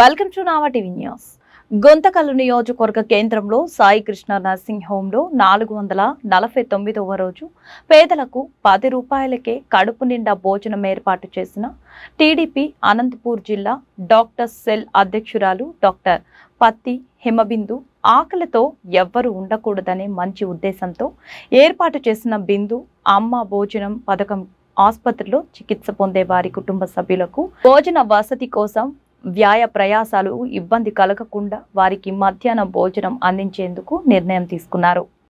welcome to Nava TV news Guntakal నియోజకవర్గ కేంద్రంలో Sai Krishna nursing హోంలో నాలుగు వందల నలభై తొమ్మిదవ రోజు పేదలకు పది రూపాయలకే కడుపు నిండా భోజనం ఏర్పాటు చేసిన టీడీపీ అనంతపూర్ జిల్లా డాక్టర్ సెల్ అధ్యక్షురాలు డాక్టర్ పత్తి హిమబిందు ఆకలితో ఎవ్వరూ ఉండకూడదనే మంచి ఉద్దేశంతో ఏర్పాటు చేసిన బిందు అమ్మ భోజనం పథకం ఆసుపత్రిలో చికిత్స పొందే వారి కుటుంబ సభ్యులకు భోజన వసతి కోసం వ్యాయ ప్రయాసాలు ఇబ్బంది కలగకుండా వారికి మధ్యాహ్నం భోజనం అందించేందుకు నిర్ణయం తీసుకున్నారు